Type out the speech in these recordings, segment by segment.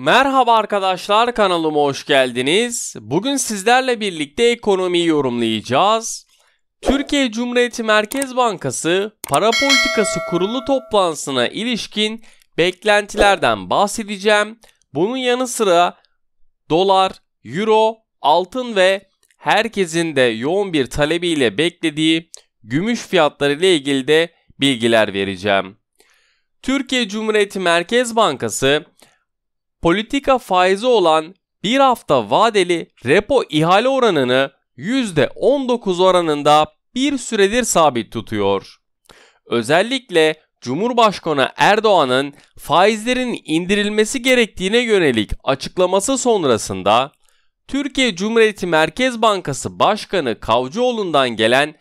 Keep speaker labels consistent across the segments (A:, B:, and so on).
A: Merhaba arkadaşlar kanalıma hoş geldiniz. Bugün sizlerle birlikte ekonomiyi yorumlayacağız. Türkiye Cumhuriyeti Merkez Bankası Para Politikası Kurulu toplantısına ilişkin beklentilerden bahsedeceğim. Bunun yanı sıra dolar, euro, altın ve herkesin de yoğun bir talebiyle beklediği gümüş fiyatları ile ilgili de bilgiler vereceğim. Türkiye Cumhuriyeti Merkez Bankası politika faizi olan bir hafta vadeli repo ihale oranını %19 oranında bir süredir sabit tutuyor. Özellikle Cumhurbaşkanı Erdoğan'ın faizlerin indirilmesi gerektiğine yönelik açıklaması sonrasında Türkiye Cumhuriyeti Merkez Bankası Başkanı Kavcıoğlu'ndan gelen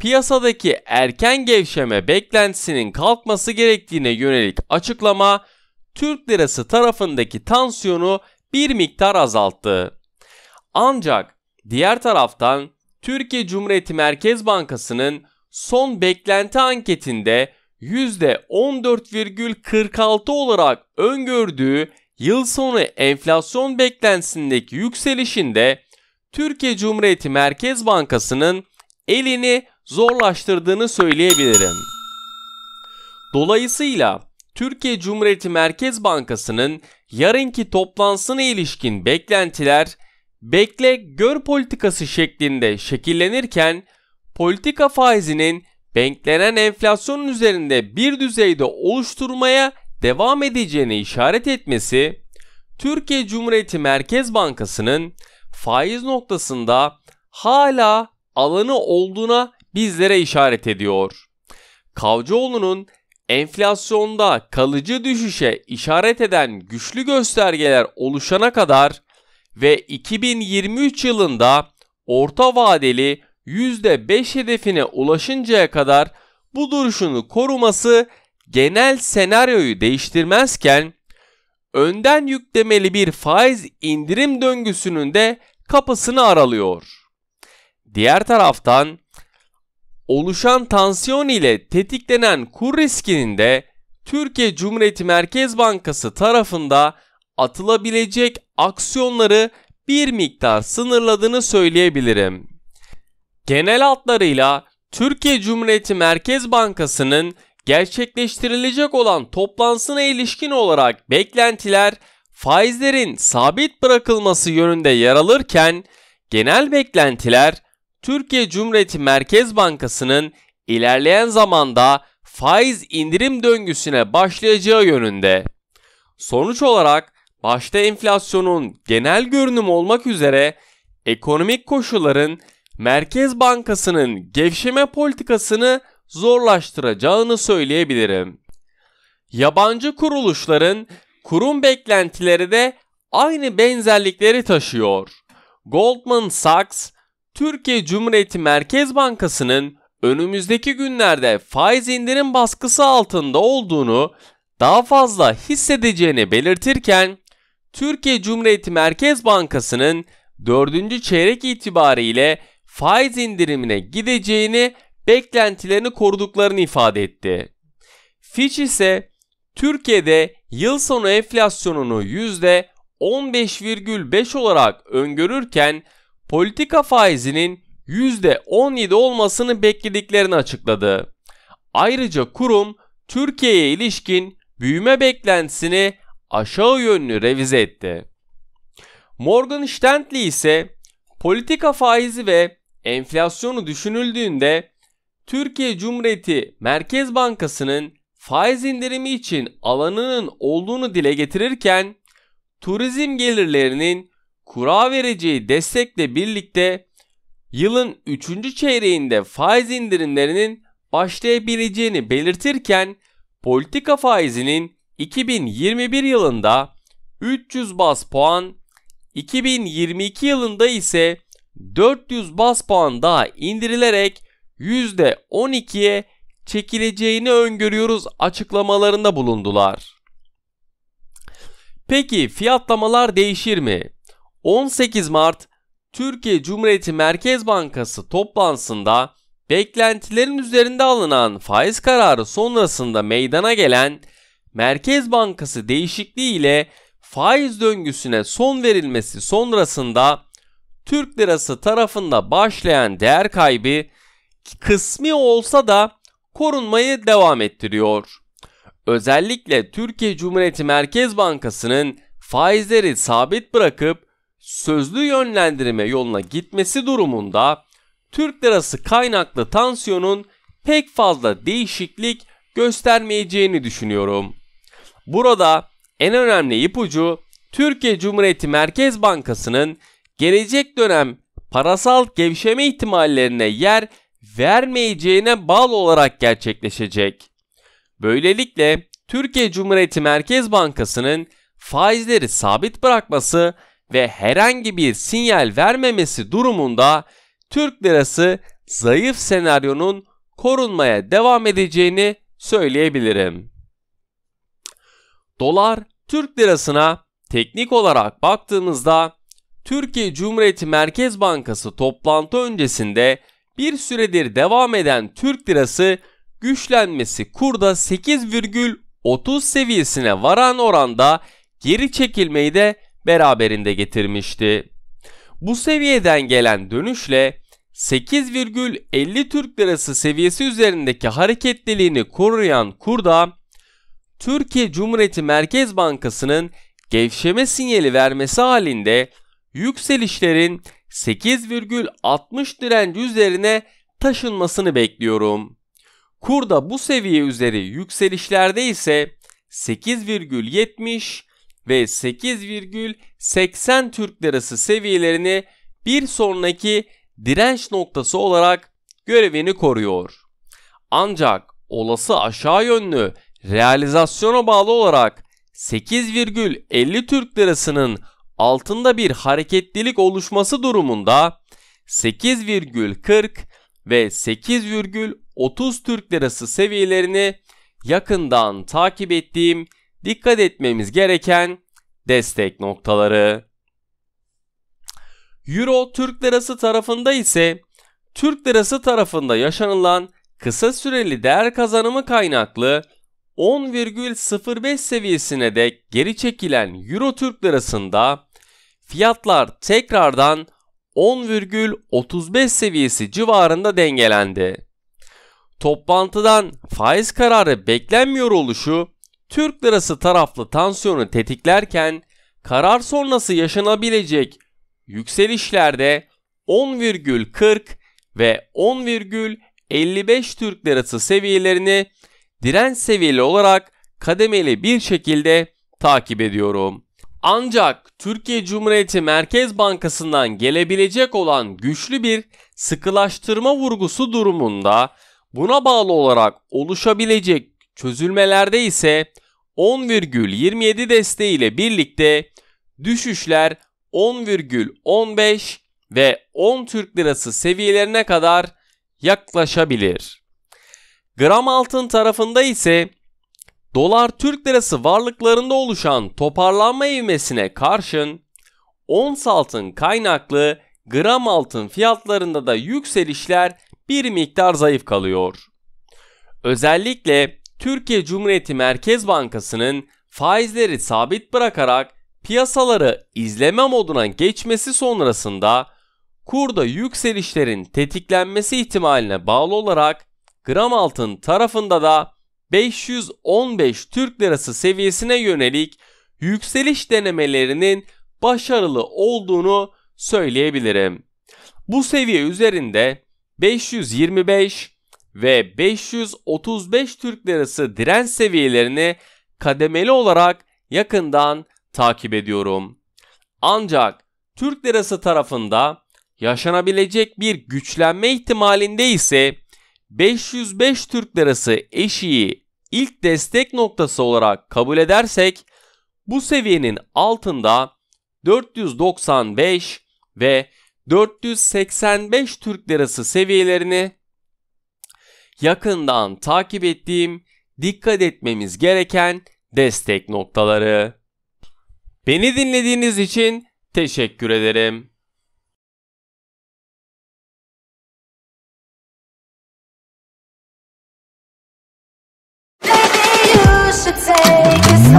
A: piyasadaki erken gevşeme beklentisinin kalkması gerektiğine yönelik açıklama Türk lirası tarafındaki tansiyonu bir miktar azalttı. Ancak diğer taraftan Türkiye Cumhuriyeti Merkez Bankası'nın son beklenti anketinde %14,46 olarak öngördüğü yıl sonu enflasyon beklentisindeki yükselişinde Türkiye Cumhuriyeti Merkez Bankası'nın elini zorlaştırdığını söyleyebilirim. Dolayısıyla Türkiye Cumhuriyeti Merkez Bankası'nın yarınki toplantısına ilişkin beklentiler bekle gör politikası şeklinde şekillenirken politika faizinin beklenen enflasyonun üzerinde bir düzeyde oluşturmaya devam edeceğini işaret etmesi Türkiye Cumhuriyeti Merkez Bankası'nın faiz noktasında hala alanı olduğuna bizlere işaret ediyor. Kavcıoğlu'nun enflasyonda kalıcı düşüşe işaret eden güçlü göstergeler oluşana kadar ve 2023 yılında orta vadeli %5 hedefine ulaşıncaya kadar bu duruşunu koruması genel senaryoyu değiştirmezken önden yüklemeli bir faiz indirim döngüsünün de kapısını aralıyor. Diğer taraftan oluşan tansiyon ile tetiklenen kur riskinin de Türkiye Cumhuriyeti Merkez Bankası tarafında atılabilecek aksiyonları bir miktar sınırladığını söyleyebilirim. Genel hatlarıyla Türkiye Cumhuriyeti Merkez Bankası'nın gerçekleştirilecek olan toplantısına ilişkin olarak beklentiler faizlerin sabit bırakılması yönünde yer alırken genel beklentiler Türkiye Cumhuriyeti Merkez Bankası'nın ilerleyen zamanda faiz indirim döngüsüne başlayacağı yönünde. Sonuç olarak başta enflasyonun genel görünümü olmak üzere ekonomik koşulların Merkez Bankası'nın gevşeme politikasını zorlaştıracağını söyleyebilirim. Yabancı kuruluşların kurum beklentileri de aynı benzerlikleri taşıyor. Goldman Sachs Türkiye Cumhuriyeti Merkez Bankası'nın önümüzdeki günlerde faiz indirim baskısı altında olduğunu daha fazla hissedeceğini belirtirken Türkiye Cumhuriyeti Merkez Bankası'nın 4. çeyrek itibariyle faiz indirimine gideceğini beklentilerini koruduklarını ifade etti. Fitch ise Türkiye'de yıl sonu enflasyonunu %15,5 olarak öngörürken politika faizinin %17 olmasını beklediklerini açıkladı. Ayrıca kurum Türkiye'ye ilişkin büyüme beklentisini aşağı yönlü revize etti. Morgan Stanley ise politika faizi ve enflasyonu düşünüldüğünde Türkiye Cumhuriyeti Merkez Bankası'nın faiz indirimi için alanının olduğunu dile getirirken turizm gelirlerinin kura vereceği destekle birlikte yılın 3. çeyreğinde faiz indirimlerinin başlayabileceğini belirtirken politika faizinin 2021 yılında 300 bas puan, 2022 yılında ise 400 bas puan daha indirilerek %12'ye çekileceğini öngörüyoruz açıklamalarında bulundular. Peki fiyatlamalar değişir mi? 18 Mart Türkiye Cumhuriyeti Merkez Bankası toplantısında beklentilerin üzerinde alınan faiz kararı sonrasında meydana gelen Merkez Bankası değişikliği ile faiz döngüsüne son verilmesi sonrasında Türk lirası tarafında başlayan değer kaybı kısmi olsa da korunmayı devam ettiriyor. Özellikle Türkiye Cumhuriyeti Merkez Bankası'nın faizleri sabit bırakıp sözlü yönlendirme yoluna gitmesi durumunda Türk lirası kaynaklı tansiyonun pek fazla değişiklik göstermeyeceğini düşünüyorum. Burada en önemli ipucu Türkiye Cumhuriyeti Merkez Bankası'nın gelecek dönem parasal gevşeme ihtimallerine yer vermeyeceğine bağlı olarak gerçekleşecek. Böylelikle Türkiye Cumhuriyeti Merkez Bankası'nın faizleri sabit bırakması ve herhangi bir sinyal vermemesi durumunda Türk lirası zayıf senaryonun korunmaya devam edeceğini söyleyebilirim. Dolar Türk lirasına teknik olarak baktığımızda Türkiye Cumhuriyeti Merkez Bankası toplantı öncesinde bir süredir devam eden Türk lirası güçlenmesi kurda 8,30 seviyesine varan oranda geri çekilmeyi de beraberinde getirmişti. Bu seviyeden gelen dönüşle 8,50 Türk Lirası seviyesi üzerindeki hareketliliğini koruyan kurda Türkiye Cumhuriyeti Merkez Bankası'nın gevşeme sinyali vermesi halinde yükselişlerin 8,60 direnci üzerine taşınmasını bekliyorum. Kurda bu seviye üzeri yükselişlerde ise 8,70 ve 8,80 Türk Lirası seviyelerini bir sonraki direnç noktası olarak görevini koruyor. Ancak olası aşağı yönlü realizasyona bağlı olarak 8,50 Türk Lirası'nın altında bir hareketlilik oluşması durumunda 8,40 ve 8,30 Türk Lirası seviyelerini yakından takip ettiğim dikkat etmemiz gereken destek noktaları. Euro Türk lirası tarafında ise Türk lirası tarafında yaşanılan kısa süreli değer kazanımı kaynaklı 10,05 seviyesine dek geri çekilen Euro Türk lirasında fiyatlar tekrardan 10,35 seviyesi civarında dengelendi. Toplantıdan faiz kararı beklenmiyor oluşu Türk lirası taraflı tansiyonu tetiklerken karar sonrası yaşanabilecek yükselişlerde 10,40 ve 10,55 Türk lirası seviyelerini direnç seviyeli olarak kademeli bir şekilde takip ediyorum. Ancak Türkiye Cumhuriyeti Merkez Bankası'ndan gelebilecek olan güçlü bir sıkılaştırma vurgusu durumunda buna bağlı olarak oluşabilecek çözülmelerde ise 10,27 desteğiyle birlikte düşüşler 10,15 ve 10 Türk lirası seviyelerine kadar yaklaşabilir. Gram altın tarafında ise dolar Türk lirası varlıklarında oluşan toparlanma ivmesine karşın ons altın kaynaklı gram altın fiyatlarında da yükselişler bir miktar zayıf kalıyor. Özellikle Türkiye Cumhuriyeti Merkez Bankası'nın faizleri sabit bırakarak piyasaları izleme moduna geçmesi sonrasında kurda yükselişlerin tetiklenmesi ihtimaline bağlı olarak gram altın tarafında da 515 Türk Lirası seviyesine yönelik yükseliş denemelerinin başarılı olduğunu söyleyebilirim. Bu seviye üzerinde 525, ve 535 Türk Lirası direnç seviyelerini kademeli olarak yakından takip ediyorum. Ancak Türk Lirası tarafında yaşanabilecek bir güçlenme ihtimalinde ise 505 Türk Lirası eşiği ilk destek noktası olarak kabul edersek bu seviyenin altında 495 ve 485 Türk Lirası seviyelerini yakından takip ettiğim dikkat etmemiz gereken destek noktaları. Beni dinlediğiniz için teşekkür ederim. should take